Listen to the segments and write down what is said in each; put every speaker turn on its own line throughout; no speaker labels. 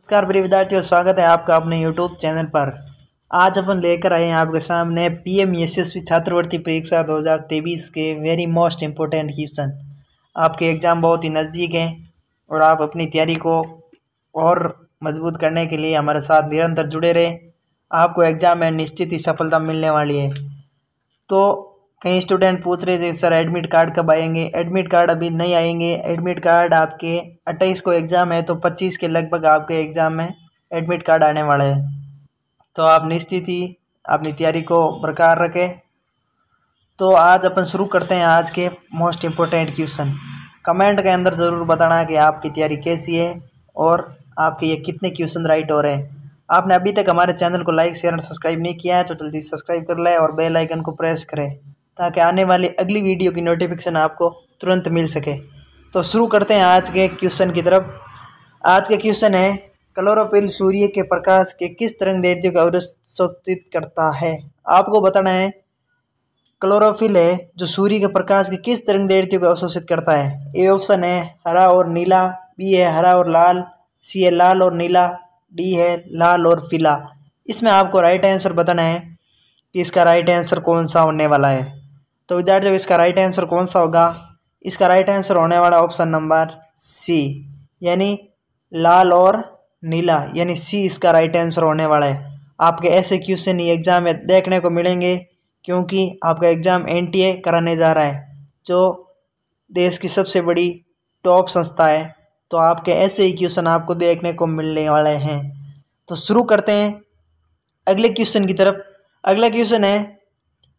नमस्कार प्रिय विद्यार्थियों स्वागत है आपका अपने यूट्यूब चैनल पर आज अपन लेकर आए हैं आपके सामने पी एम छात्रवृत्ति परीक्षा 2023 के वेरी मोस्ट इम्पोर्टेंट क्वेश्चन आपके एग्ज़ाम बहुत ही नज़दीक हैं और आप अपनी तैयारी को और मजबूत करने के लिए हमारे साथ निरंतर जुड़े रहें आपको एग्ज़ाम में निश्चित ही सफलता मिलने वाली है तो कई स्टूडेंट पूछ रहे थे सर एडमिट कार्ड कब आएंगे एडमिट कार्ड अभी नहीं आएंगे एडमिट कार्ड आपके अट्ठाईस को एग्ज़ाम है तो पच्चीस के लगभग आपके एग्ज़ाम में एडमिट कार्ड आने वाले हैं तो आप निश्चित ही अपनी तैयारी को बरकरार रखें तो आज अपन शुरू करते हैं आज के मोस्ट इम्पोर्टेंट क्वेश्चन कमेंट के अंदर ज़रूर बताना कि आपकी तैयारी कैसी है और आपके ये कितने क्वेश्चन राइट हो रहे हैं आपने अभी तक हमारे चैनल को लाइक शेयर और सब्सक्राइब नहीं किया है तो जल्दी सब्सक्राइब कर लें और बेल आइकन को प्रेस करें ताकि आने वाली अगली वीडियो की नोटिफिकेशन आपको तुरंत मिल सके तो शुरू करते हैं आज के क्वेश्चन की तरफ आज के क्वेश्चन है क्लोरोपिल सूर्य के प्रकाश के किस तरंग दैर्ध्य का अवशोषित करता है आपको बताना है क्लोरोफिल है जो सूर्य के प्रकाश के किस तरंग दैर्ध्य को अवशोषित करता है ए ऑप्शन है हरा और नीला बी है हरा और लाल सी है लाल और नीला डी है लाल और पीला इसमें आपको राइट आंसर बताना है कि इसका राइट आंसर कौन सा होने वाला है तो विद्यार्थियों इसका राइट आंसर कौन सा होगा इसका राइट आंसर होने वाला ऑप्शन नंबर सी यानी लाल और नीला यानी सी इसका राइट आंसर होने वाला है आपके ऐसे क्वेश्चन ये एग्ज़ाम में देखने को मिलेंगे क्योंकि आपका एग्ज़ाम एन कराने जा रहा है जो देश की सबसे बड़ी टॉप संस्था है तो आपके ऐसे ही क्वेश्चन आपको देखने को मिलने वाले हैं तो शुरू करते हैं अगले क्वेश्चन की तरफ अगला क्वेश्चन है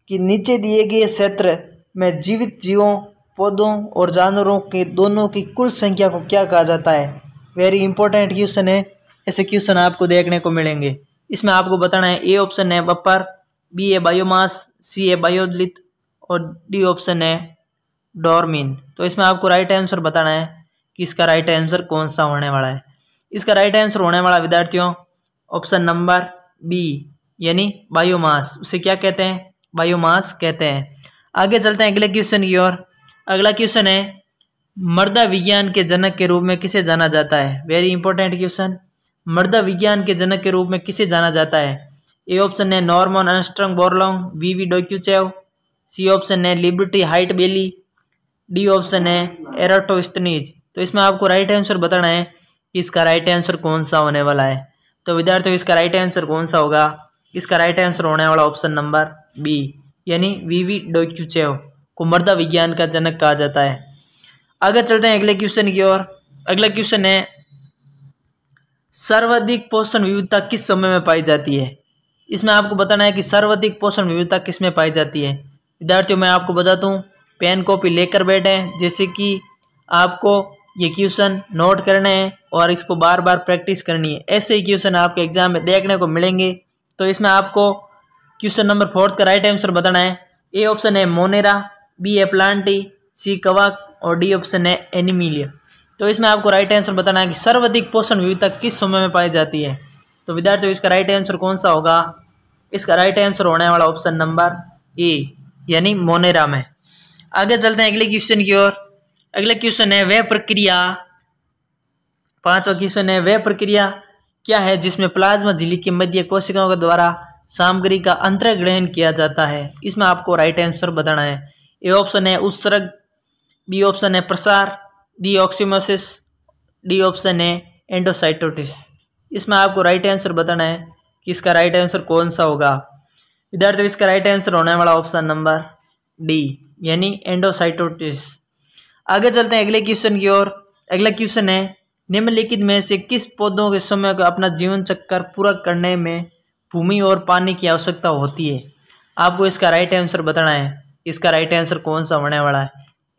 कि नीचे दिए गए क्षेत्र में जीवित जीवों पौधों और जानवरों के दोनों की कुल संख्या को क्या कहा जाता है वेरी इंपॉर्टेंट क्वेश्चन है
ऐसे क्वेश्चन आपको देखने को मिलेंगे इसमें आपको बताना है ए ऑप्शन है बपर बी ए बायोमास सी ए बायोलित और डी ऑप्शन है डोरमिन तो इसमें आपको राइट आंसर बताना है कि इसका राइट आंसर कौन सा होने वाला है इसका राइट आंसर होने वाला विद्यार्थियों ऑप्शन नंबर बी यानी बायोमास उसे क्या कहते हैं बायोमास कहते हैं आगे चलते हैं अगले क्वेश्चन की ओर अगला क्वेश्चन है मर्दा विज्ञान के जनक के रूप में किसे जाना जाता है वेरी इंपॉर्टेंट क्वेश्चन मर्दा विज्ञान के जनक के रूप में किसे जाना जाता है ए ऑप्शन है नॉर्मन अनस्ट्रंग Borlaug V V Dokuchaev C option है Liberty Hyde Bailey D option है एराटोस्तनीज तो इसमें आपको राइट आंसर बताना है कि इसका राइट आंसर कौन सा होने वाला है तो विद्यार्थियों इसका राइट आंसर कौन सा होगा इसका राइट आंसर होने वाला ऑप्शन नंबर बी यानी वीवी डोक्यूचेव को मर्दा विज्ञान का जनक कहा जाता है आगे चलते हैं अगले क्वेश्चन की ओर अगला क्वेश्चन है सर्वाधिक पोषण विविधता किस समय में पाई जाती है इसमें आपको बताना है कि सर्वाधिक पोषण विविधता किस में पाई जाती है विद्यार्थियों मैं आपको बता दूँ पेन कॉपी लेकर बैठे हैं जैसे कि आपको ये क्वेश्चन नोट करने हैं और इसको बार बार प्रैक्टिस करनी है ऐसे ही क्वेश्चन आपके एग्जाम में देखने को मिलेंगे तो इसमें आपको क्वेश्चन नंबर फोर्थ का राइट आंसर बताना है ए ऑप्शन है Monera B a Plantae C कवाक और डी ऑप्शन है एनिमिलिया तो इसमें आपको राइट आंसर बताना है कि सर्वाधिक पोषण विविधता किस समय में पाई जाती है तो विद्यार्थियों इसका राइट आंसर कौन सा होगा इसका राइट आंसर होने वाला ऑप्शन नंबर ए यानी मोनेरा में आगे चलते हैं अगले क्वेश्चन की ओर अगला क्वेश्चन है वह प्रक्रिया पांचवा क्वेश्चन है वह प्रक्रिया क्या है जिसमें प्लाज्मा झिल्ली के मध्य कोशिकाओं के द्वारा सामग्री का अंतर्ग्रहण किया जाता है इसमें आपको राइट आंसर बताना है ए ऑप्शन है उत्सर्ग बी ऑप्शन है प्रसार डी ऑक्सीमोसिस डी ऑप्शन है एंडोसाइटोटिस इसमें आपको राइट आंसर बताना है कि इसका राइट आंसर कौन सा होगा विद्यार्थियों इसका राइट आंसर होने वाला ऑप्शन नंबर डी यानी एंडोसाइटोटिस आगे चलते हैं अगले क्वेश्चन की ओर अगला क्वेश्चन है निम्नलिखित में से किस पौधों के समय को अपना जीवन चक्कर पूरा करने में भूमि और पानी की आवश्यकता होती है आपको इसका राइट आंसर बताना है इसका राइट आंसर कौन सा होने वाला है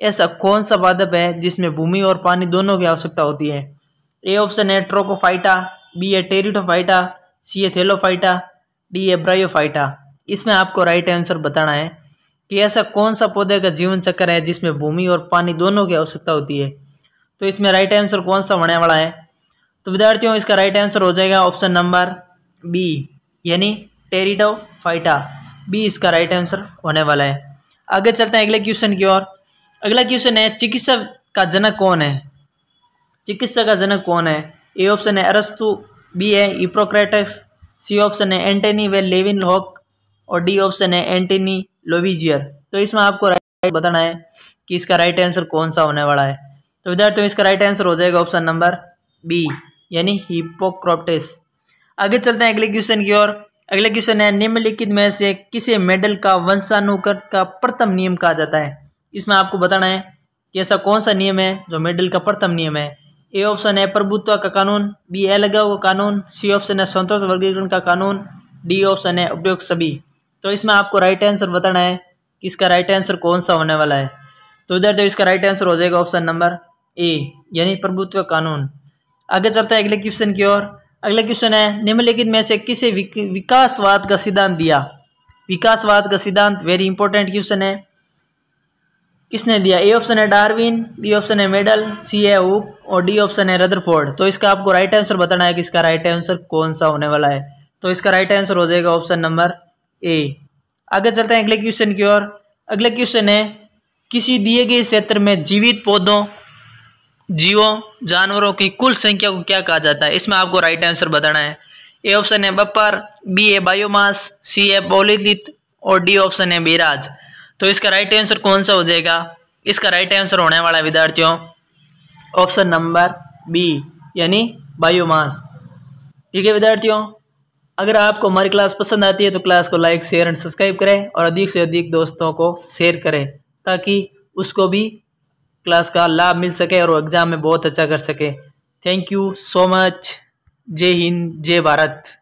ऐसा कौन सा पादप है जिसमें भूमि और पानी दोनों की आवश्यकता होती है ए ऑप्शन है ट्रोकोफाइटा बी है टेरिटोफाइटा सी है थेलोफाइटा डी है ब्रायोफाइटा इसमें आपको राइट आंसर बताना है कि ऐसा कौन सा पौधे का जीवन चक्र है जिसमें भूमि और पानी दोनों की आवश्यकता होती है तो इसमें राइट आंसर कौन सा होने वाला है तो विद्यार्थियों इसका राइट आंसर हो जाएगा ऑप्शन नंबर बी यानी टेरिडो फाइटा बी इसका राइट आंसर होने वाला है आगे चलते हैं अगले क्वेश्चन की ओर अगला क्वेश्चन है चिकित्सा का जनक कौन है चिकित्सा का जनक कौन है ए ऑप्शन है अरस्तु बी है इप्रोक्रेटस सी ऑप्शन है एंटेनी वे लेविन लॉक और डी ऑप्शन है एंटेनी लोविजियर तो इसमें आपको राइट बताना है कि इसका राइट आंसर कौन सा होने वाला है तो विद्यार्थियों तो इसका राइट आंसर हो जाएगा ऑप्शन नंबर बी यानी हिपोक्रोप्टिस आगे चलते हैं अगले क्वेश्चन की ओर अगले क्वेश्चन है निम्नलिखित में से किसे मेडल का वंशानुकर का प्रथम नियम कहा जाता है इसमें आपको बताना है कि ऐसा कौन सा नियम है जो मेडल का प्रथम नियम है ए ऑप्शन है प्रभुत्व का कानून बी लगाव का कानून सी ऑप्शन है स्वतंत्र वर्गीकरण का कानून डी ऑप्शन है उपयोग सभी तो इसमें आपको राइट आंसर बताना है कि इसका राइट आंसर कौन सा होने वाला है तो इधर तो इसका राइट आंसर हो जाएगा ऑप्शन नंबर ए यानी प्रभुत्व कानून आगे चलते हैं अगले क्वेश्चन की ओर अगला क्वेश्चन है निम्नलिखित में से किसे विकासवाद का सिद्धांत दिया विकासवाद का सिद्धांत वेरी इंपॉर्टेंट क्वेश्चन है किसने दिया ए ऑप्शन है डार्विन बी ऑप्शन है मेडल सी है हुक और डी ऑप्शन है रदरफोर्ड तो इसका आपको राइट आंसर बताना है कि इसका राइट आंसर कौन सा होने वाला है तो इसका राइट आंसर हो जाएगा ऑप्शन नंबर ए आगे चलते हैं अगले क्वेश्चन की ओर अगले क्वेश्चन है किसी दिए गए क्षेत्र में जीवित पौधों जीवों जानवरों की कुल संख्या को क्या कहा जाता है इसमें आपको राइट आंसर बताना है ए ऑप्शन है बप्पर बी ए बायोमास सी ए पौलिथित और डी ऑप्शन है बिराज तो इसका राइट आंसर कौन सा हो जाएगा इसका राइट आंसर होने वाला है विद्यार्थियों ऑप्शन नंबर बी यानी बायोमास ठीक है विद्यार्थियों अगर आपको हमारी क्लास पसंद आती है तो क्लास को लाइक शेयर एंड सब्सक्राइब करें और अधिक से अधिक दोस्तों को शेयर करें ताकि उसको भी क्लास का लाभ मिल सके और एग्ज़ाम में बहुत अच्छा कर सके थैंक यू सो मच जय हिंद जय भारत